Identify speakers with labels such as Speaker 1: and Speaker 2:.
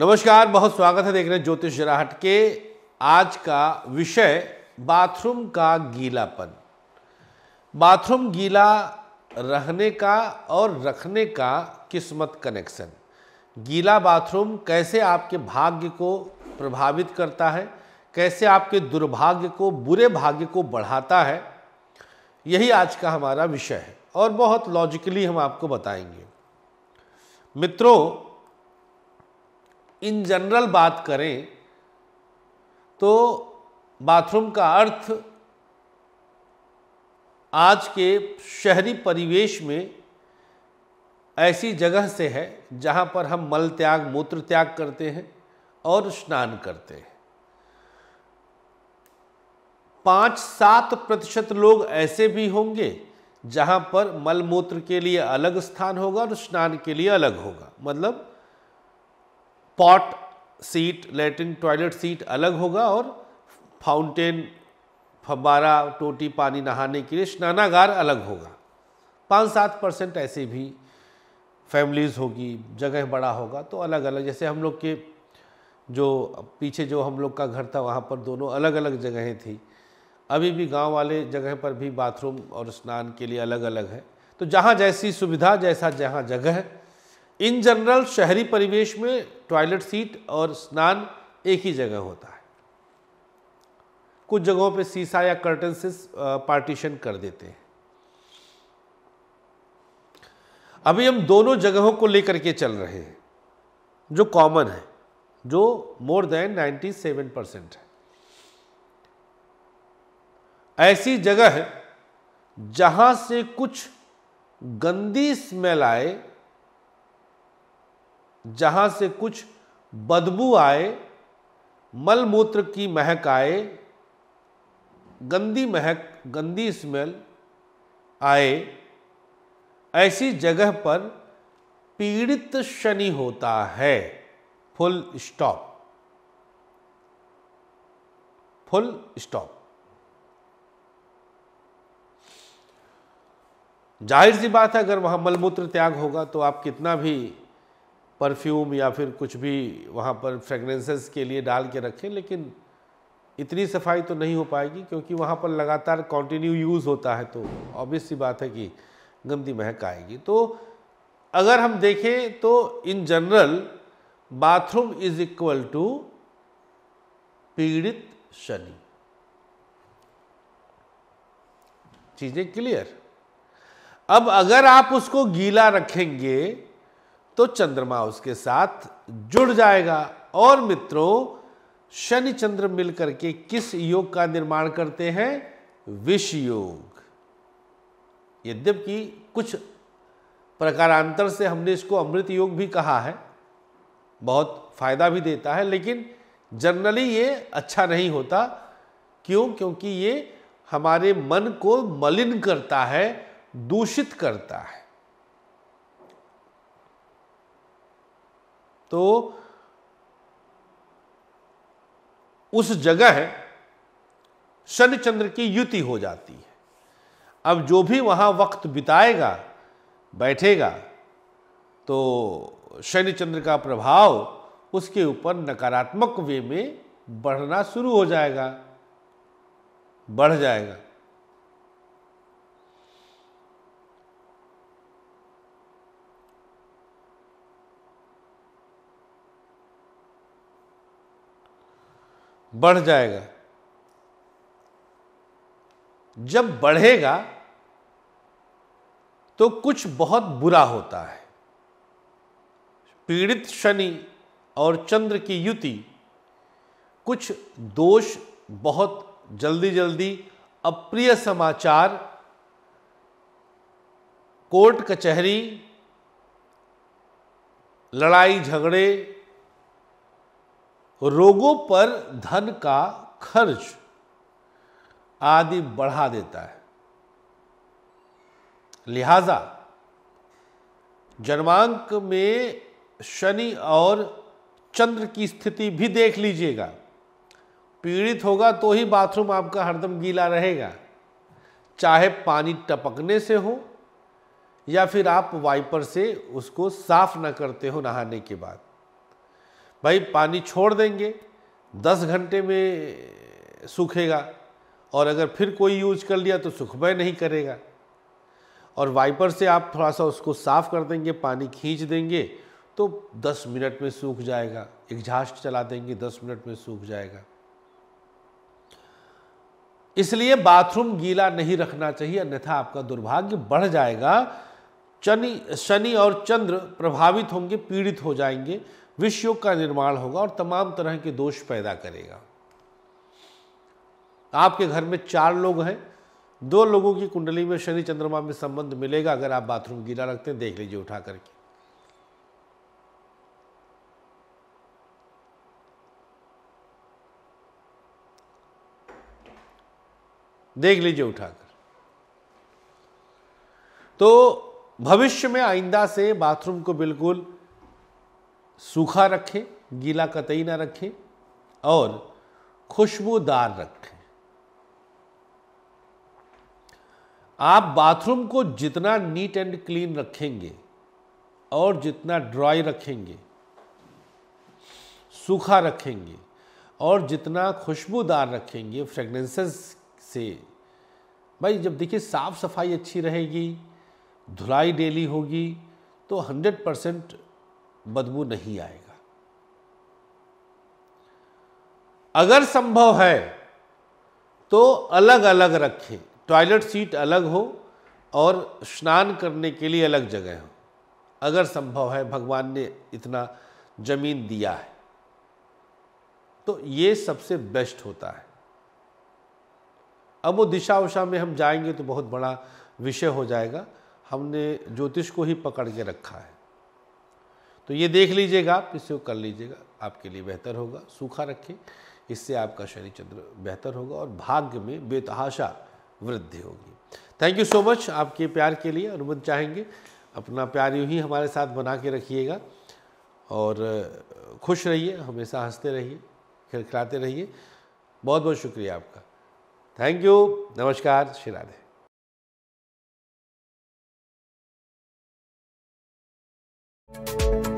Speaker 1: नमस्कार बहुत स्वागत है देख रहे हैं ज्योतिष जराहट के आज का विषय बाथरूम का गीलापन बाथरूम गीला रहने का और रखने का किस्मत कनेक्शन गीला बाथरूम कैसे आपके भाग्य को प्रभावित करता है कैसे आपके दुर्भाग्य को बुरे भाग्य को बढ़ाता है यही आज का हमारा विषय है और बहुत लॉजिकली हम आपको बताएंगे मित्रों इन जनरल बात करें तो बाथरूम का अर्थ आज के शहरी परिवेश में ऐसी जगह से है जहां पर हम मल त्याग मूत्र त्याग करते हैं और स्नान करते हैं पाँच सात प्रतिशत लोग ऐसे भी होंगे जहां पर मल मूत्र के लिए अलग स्थान होगा और स्नान के लिए अलग होगा मतलब pot seat latrine toilet seat अलग होगा और फाउंटेन फब्बारा टोटी पानी नहाने के लिए स्नानागार अलग होगा पाँच सात परसेंट ऐसे भी फैमिलीज़ होगी जगह बड़ा होगा तो अलग अलग जैसे हम लोग के जो पीछे जो हम लोग का घर था वहाँ पर दोनों अलग अलग जगहें थी अभी भी गांव वाले जगह पर भी बाथरूम और स्नान के लिए अलग अलग है तो जहाँ जैसी सुविधा जैसा जहाँ जगह इन जनरल शहरी परिवेश में टॉयलेट सीट और स्नान एक ही जगह होता है कुछ जगहों पे सीसा या कर्टन से पार्टीशन कर देते हैं अभी हम दोनों जगहों को लेकर के चल रहे हैं जो कॉमन है जो मोर देन 97 परसेंट है ऐसी जगह जहां से कुछ गंदी स्मेल आए जहाँ से कुछ बदबू आए मल मूत्र की महक आए गंदी महक गंदी स्मेल आए ऐसी जगह पर पीड़ित शनि होता है फुल स्टॉप फुल स्टॉप जाहिर सी बात है अगर वहां मलमूत्र त्याग होगा तो आप कितना भी परफ्यूम या फिर कुछ भी वहाँ पर फ्रेगरेंसेस के लिए डाल के रखें लेकिन इतनी सफाई तो नहीं हो पाएगी क्योंकि वहाँ पर लगातार कंटिन्यू यूज़ होता है तो ऑब्वियस सी बात है कि गंदी महक आएगी तो अगर हम देखें तो in general bathroom is equal to पीड़ित शनि चीज़ें क्लियर अब अगर आप उसको गीला रखेंगे तो चंद्रमा उसके साथ जुड़ जाएगा और मित्रों शनि चंद्र मिलकर के किस योग का निर्माण करते हैं विष योग यद्यपि कुछ प्रकारांतर से हमने इसको अमृत योग भी कहा है बहुत फायदा भी देता है लेकिन जनरली ये अच्छा नहीं होता क्यों क्योंकि ये हमारे मन को मलिन करता है दूषित करता है तो उस जगह शनि चंद्र की युति हो जाती है अब जो भी वहां वक्त बिताएगा बैठेगा तो शनि चंद्र का प्रभाव उसके ऊपर नकारात्मक वे में बढ़ना शुरू हो जाएगा बढ़ जाएगा बढ़ जाएगा जब बढ़ेगा तो कुछ बहुत बुरा होता है पीड़ित शनि और चंद्र की युति कुछ दोष बहुत जल्दी जल्दी अप्रिय समाचार कोर्ट कचहरी लड़ाई झगड़े रोगों पर धन का खर्च आदि बढ़ा देता है लिहाजा जन्मांक में शनि और चंद्र की स्थिति भी देख लीजिएगा पीड़ित होगा तो ही बाथरूम आपका हरदम गीला रहेगा चाहे पानी टपकने से हो या फिर आप वाइपर से उसको साफ ना करते हो नहाने के बाद भाई पानी छोड़ देंगे दस घंटे में सूखेगा और अगर फिर कोई यूज कर लिया तो सुखमय नहीं करेगा और वाइपर से आप थोड़ा सा उसको साफ़ कर देंगे पानी खींच देंगे तो दस मिनट में सूख जाएगा एग्जास्ट चला देंगे दस मिनट में सूख जाएगा इसलिए बाथरूम गीला नहीं रखना चाहिए अन्यथा आपका दुर्भाग्य बढ़ जाएगा शनि शनि और चंद्र प्रभावित होंगे पीड़ित हो जाएंगे विश्व का निर्माण होगा और तमाम तरह के दोष पैदा करेगा आपके घर में चार लोग हैं दो लोगों की कुंडली में शनि चंद्रमा में संबंध मिलेगा अगर आप बाथरूम गीला रखते हैं देख लीजिए उठा करके देख लीजिए उठाकर तो भविष्य में आइंदा से बाथरूम को बिल्कुल सूखा रखें गीला कतई ना रखें और खुशबूदार रखें आप बाथरूम को जितना नीट एंड क्लीन रखेंगे और जितना ड्राई रखेंगे सूखा रखेंगे और जितना खुशबूदार रखेंगे फ्रेगनेंसेस से भाई जब देखिए साफ़ सफाई अच्छी रहेगी धुलाई डेली होगी तो 100 परसेंट बदबू नहीं आएगा अगर संभव है तो अलग अलग रखें टॉयलेट सीट अलग हो और स्नान करने के लिए अलग जगह हो अगर संभव है भगवान ने इतना जमीन दिया है तो ये सबसे बेस्ट होता है अब वो दिशा उशा में हम जाएंगे तो बहुत बड़ा विषय हो जाएगा हमने ज्योतिष को ही पकड़ के रखा है तो ये देख लीजिएगा आप इसे कर लीजिएगा आपके लिए बेहतर होगा सूखा रखें इससे आपका शनि चंद्र बेहतर होगा और भाग्य में बेतहाशा वृद्धि होगी थैंक यू सो मच आपके प्यार के लिए अनुमत चाहेंगे अपना प्यार यूँ ही हमारे साथ बना के रखिएगा और खुश रहिए हमेशा हंसते रहिए खिलखिलाते रहिए बहुत बहुत शुक्रिया आपका थैंक यू नमस्कार श्री राधे Thank you.